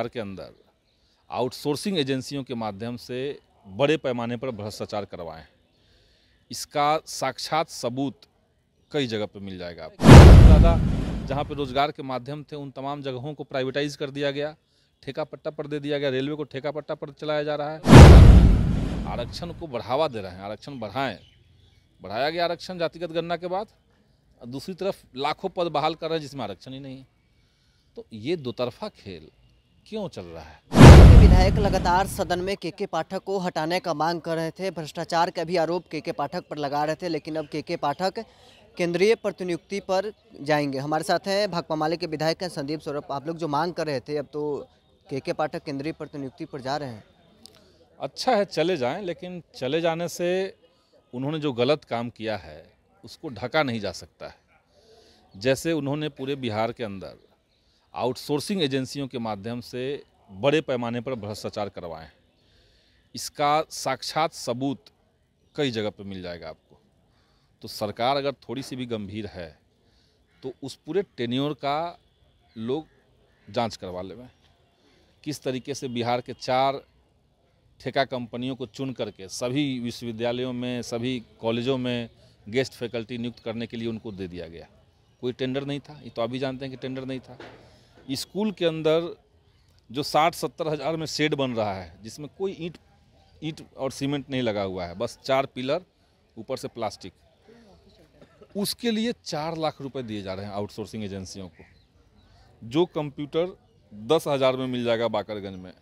सरकार के अंदर आउटसोर्सिंग एजेंसियों के माध्यम से बड़े पैमाने पर भ्रष्टाचार करवाए इसका साक्षात सबूत कई जगह पर मिल जाएगा ज़्यादा जहाँ पर रोजगार के माध्यम थे उन तमाम जगहों को प्राइवेटाइज कर दिया गया ठेका पट्टा पर दे दिया गया रेलवे को ठेका पट्टा पर चलाया जा रहा है आरक्षण को बढ़ावा दे रहे हैं आरक्षण बढ़ाएं बढ़ाया गया आरक्षण जातिगत गणना के बाद दूसरी तरफ लाखों पद बहाल कर रहे हैं जिसमें आरक्षण ही नहीं है तो ये दोतरफा खेल क्यों चल रहा है विधायक लगातार सदन में के के पाठक को हटाने का मांग कर रहे थे भ्रष्टाचार का भी आरोप के के पाठक पर लगा रहे थे लेकिन अब के के पाठक केंद्रीय प्रतिनियुक्ति पर जाएंगे हमारे साथ हैं भाकपा माले के विधायक हैं संदीप सौरभ आप लोग जो मांग कर रहे थे अब तो के के पाठक केंद्रीय प्रतिनियुक्ति पर जा रहे हैं अच्छा है चले जाएं लेकिन चले जाने से उन्होंने जो गलत काम किया है उसको ढका नहीं जा सकता है जैसे उन्होंने पूरे बिहार के अंदर आउटसोर्सिंग एजेंसियों के माध्यम से बड़े पैमाने पर भ्रष्टाचार करवाएं इसका साक्षात सबूत कई जगह पर मिल जाएगा आपको तो सरकार अगर थोड़ी सी भी गंभीर है तो उस पूरे टेन्योर का लोग जांच करवा ले किस तरीके से बिहार के चार ठेका कंपनियों को चुन करके सभी विश्वविद्यालयों में सभी कॉलेजों में गेस्ट फैकल्टी नियुक्त करने के लिए उनको दे दिया गया कोई टेंडर नहीं था ये तो अभी जानते हैं कि टेंडर नहीं था स्कूल के अंदर जो साठ सत्तर हज़ार में शेड बन रहा है जिसमें कोई ईंट ईंट और सीमेंट नहीं लगा हुआ है बस चार पिलर ऊपर से प्लास्टिक उसके लिए चार लाख रुपए दिए जा रहे हैं आउटसोर्सिंग एजेंसियों को जो कंप्यूटर दस हज़ार में मिल जाएगा बाकरगंज में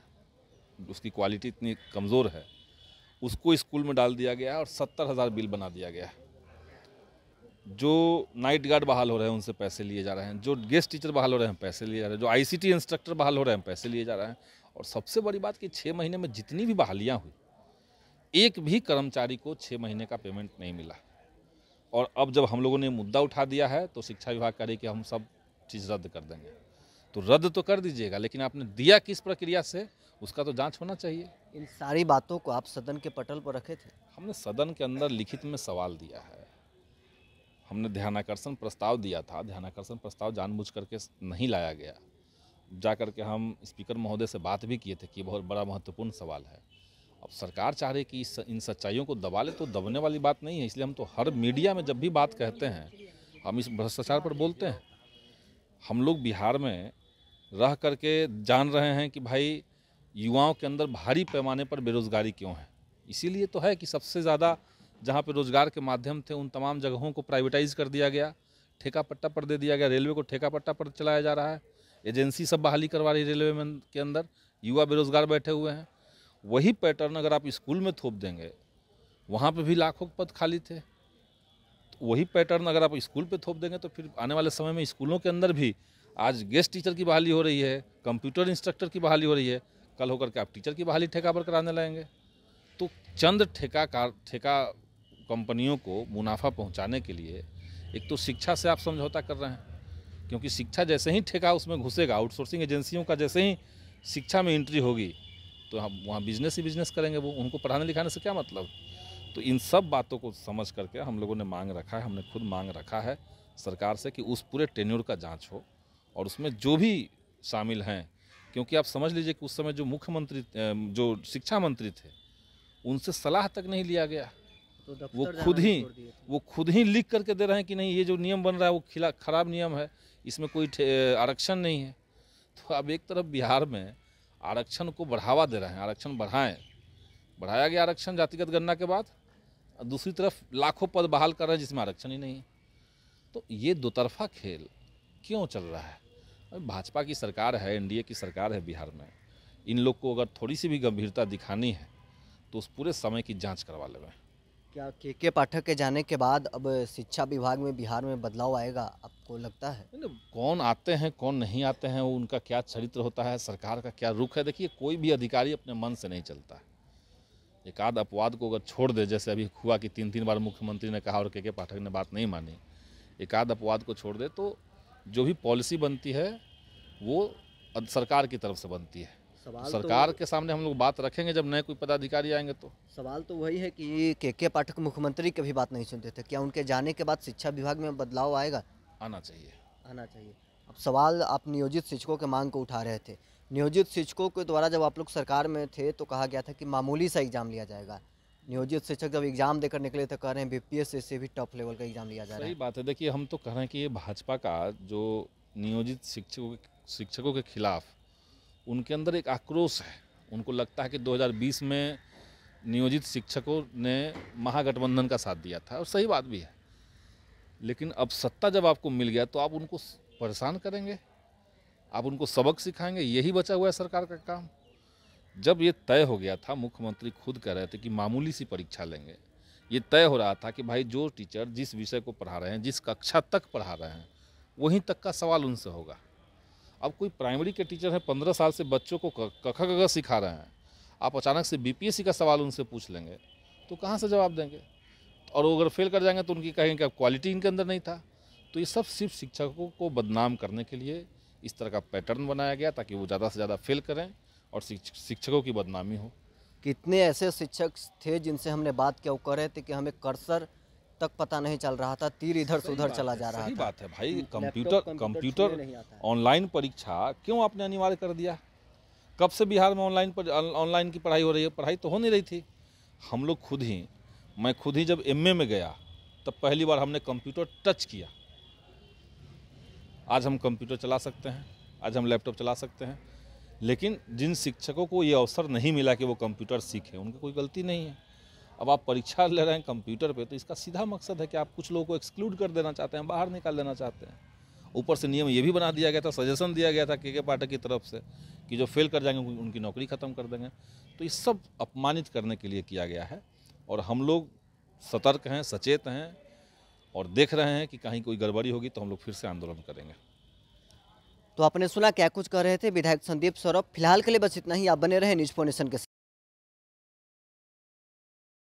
उसकी क्वालिटी इतनी कमज़ोर है उसको स्कूल में डाल दिया गया है और सत्तर हज़ार बिल बना दिया गया है जो नाइट गार्ड बहाल हो रहे हैं उनसे पैसे लिए जा रहे हैं जो गेस्ट टीचर बहाल हो रहे हैं पैसे लिए जा रहे हैं जो आईसीटी इंस्ट्रक्टर बहाल हो रहे हैं पैसे लिए जा रहे हैं और सबसे बड़ी बात कि छः महीने में जितनी भी बहालियाँ हुई एक भी कर्मचारी को छः महीने का पेमेंट नहीं मिला और अब जब हम लोगों ने मुद्दा उठा दिया है तो शिक्षा विभाग कह रही कि हम सब चीज़ रद्द कर देंगे तो रद्द तो कर दीजिएगा लेकिन आपने दिया किस प्रक्रिया से उसका तो जांच होना चाहिए इन सारी बातों को आप सदन के पटल पर रखे थे हमने सदन के अंदर लिखित में सवाल दिया है हमने ध्यानाकर्षण प्रस्ताव दिया था ध्यानाकर्षण प्रस्ताव जानबूझ करके नहीं लाया गया जा कर के हम स्पीकर महोदय से बात भी किए थे कि बहुत बड़ा महत्वपूर्ण सवाल है अब सरकार चाह रही कि इन सच्चाइयों को दबा ले तो दबने वाली बात नहीं है इसलिए हम तो हर मीडिया में जब भी बात कहते हैं हम इस भ्रष्टाचार पर बोलते हैं हम लोग बिहार में रह करके जान रहे हैं कि भाई युवाओं के अंदर भारी पैमाने पर बेरोज़गारी क्यों है इसीलिए तो है कि सबसे ज़्यादा जहाँ पर रोज़गार के माध्यम थे उन तमाम जगहों को प्राइवेटाइज कर दिया गया ठेका पट्टा पर दे दिया गया रेलवे को ठेका पट्टा पर चलाया जा रहा है एजेंसी सब बहाली करवा रही रेलवे में के अंदर युवा बेरोज़गार बैठे हुए हैं वही पैटर्न अगर आप स्कूल में थोप देंगे वहाँ पर भी लाखों पद खाली थे तो वही पैटर्न अगर आप स्कूल पर थोप देंगे तो फिर आने वाले समय में स्कूलों के अंदर भी आज गेस्ट टीचर की बहाली हो रही है कंप्यूटर इंस्ट्रक्टर की बहाली हो रही है कल होकर के आप टीचर की बहाली ठेका पर कराने लगेंगे तो चंद ठेका कार ठेका कंपनियों को मुनाफा पहुंचाने के लिए एक तो शिक्षा से आप समझौता कर रहे हैं क्योंकि शिक्षा जैसे ही ठेका उसमें घुसेगा आउटसोर्सिंग एजेंसियों का जैसे ही शिक्षा में एंट्री होगी तो हम वहाँ बिजनेस ही बिजनेस करेंगे वो उनको पढ़ाने लिखाने से क्या मतलब तो इन सब बातों को समझ करके हम लोगों ने मांग रखा है हमने खुद मांग रखा है सरकार से कि उस पूरे टेन्यूर का जाँच हो और उसमें जो भी शामिल हैं क्योंकि आप समझ लीजिए कि उस समय जो मुख्यमंत्री जो शिक्षा मंत्री थे उनसे सलाह तक नहीं लिया गया तो वो खुद ही वो खुद ही लिख करके दे रहे हैं कि नहीं ये जो नियम बन रहा है वो खिला खराब नियम है इसमें कोई आरक्षण नहीं है तो अब एक तरफ बिहार में आरक्षण को बढ़ावा दे रहे हैं आरक्षण बढ़ाएं बढ़ाया गया आरक्षण जातिगत गणना के बाद दूसरी तरफ लाखों पद बहाल कर रहे हैं जिसमें आरक्षण ही नहीं है तो ये दोतरफा खेल क्यों चल रहा है भाजपा की सरकार है एनडीए की सरकार है बिहार में इन लोग को अगर थोड़ी सी भी गंभीरता दिखानी है तो उस पूरे समय की जांच करवा लेवें क्या के के पाठक के जाने के बाद अब शिक्षा विभाग में बिहार में बदलाव आएगा आपको लगता है कौन आते हैं कौन नहीं आते हैं वो उनका क्या चरित्र होता है सरकार का क्या रुख है देखिए कोई भी अधिकारी अपने मन से नहीं चलता है एक आध अपवाद को अगर छोड़ दे जैसे अभी हुआ कि तीन तीन बार मुख्यमंत्री ने कहा और के के पाठक ने बात नहीं मानी एक आध अपवाद को छोड़ दे तो जो भी पॉलिसी बनती है वो सरकार की तरफ से बनती है सवाल तो सरकार तो के सामने हम लोग बात रखेंगे जब नए कोई पदाधिकारी आएंगे तो सवाल तो वही है कि के के पाठक मुख्यमंत्री कभी भी बात नहीं सुनते थे क्या उनके जाने के बाद शिक्षा विभाग में बदलाव आएगा आना चाहिए आना चाहिए अब सवाल आप नियोजित शिक्षकों के मांग को उठा रहे थे नियोजित शिक्षकों के द्वारा जब आप लोग सरकार में थे तो कहा गया था कि मामूली सा एग्ज़ाम लिया जाएगा नियोजित शिक्षक जब एग्जाम देकर निकले तो कह रहे हैं बीपीएस से भी टॉप लेवल का एग्जाम लिया जा रहा है सही बात है देखिए हम तो कह रहे हैं कि ये भाजपा का जो नियोजित शिक्षकों शिक्षकों के खिलाफ उनके अंदर एक आक्रोश है उनको लगता है कि 2020 में नियोजित शिक्षकों ने महागठबंधन का साथ दिया था और सही बात भी है लेकिन अब सत्ता जब आपको मिल गया तो आप उनको परेशान करेंगे आप उनको सबक सिखाएंगे यही बचा हुआ है सरकार का काम जब ये तय हो गया था मुख्यमंत्री खुद कह रहे थे कि मामूली सी परीक्षा लेंगे ये तय हो रहा था कि भाई जो टीचर जिस विषय को पढ़ा रहे हैं जिस कक्षा तक पढ़ा रहे हैं वहीं तक का सवाल उनसे होगा अब कोई प्राइमरी के टीचर हैं पंद्रह साल से बच्चों को कखा कखा सिखा रहे हैं आप अचानक से बीपीएससी का सवाल उनसे पूछ लेंगे तो कहाँ से जवाब देंगे और वो अगर फेल कर जाएंगे तो उनकी कहेंगे कि अब क्वालिटी इनके अंदर नहीं था तो ये सब सिर्फ शिक्षकों को बदनाम करने के लिए इस तरह का पैटर्न बनाया गया ताकि वो ज़्यादा से ज़्यादा फेल करें और शिक्षकों की बदनामी हो कितने ऐसे शिक्षक थे जिनसे हमने बात क्या कर रहे थे कि हमें कर्सर तक पता नहीं चल रहा था तीर इधर से उधर चला जा रहा था बात है भाई कंप्यूटर कंप्यूटर ऑनलाइन परीक्षा क्यों आपने अनिवार्य कर दिया कब से बिहार में ऑनलाइन पर ऑनलाइन की पढ़ाई हो रही है पढ़ाई तो हो नहीं रही थी हम लोग खुद ही मैं खुद ही जब एम में गया तब पहली बार हमने कंप्यूटर टच किया आज हम कंप्यूटर चला सकते हैं आज हम लैपटॉप चला सकते हैं लेकिन जिन शिक्षकों को ये अवसर नहीं मिला कि वो कंप्यूटर सीखें उनकी कोई गलती नहीं है अब आप परीक्षा ले रहे हैं कंप्यूटर पे तो इसका सीधा मकसद है कि आप कुछ लोगों को एक्सक्लूड कर देना चाहते हैं बाहर निकाल देना चाहते हैं ऊपर से नियम ये भी बना दिया गया था सजेशन दिया गया था के के पाठक की तरफ से कि जो फेल कर जाएंगे उनकी नौकरी ख़त्म कर देंगे तो ये सब अपमानित करने के लिए किया गया है और हम लोग सतर्क हैं सचेत हैं और देख रहे हैं कि कहीं कोई गड़बड़ी होगी तो हम लोग फिर से आंदोलन करेंगे तो आपने सुना क्या कुछ कर रहे थे विधायक संदीप सौरभ फिलहाल के लिए बस इतना ही आप बने रहे न्यूज फोनेशन के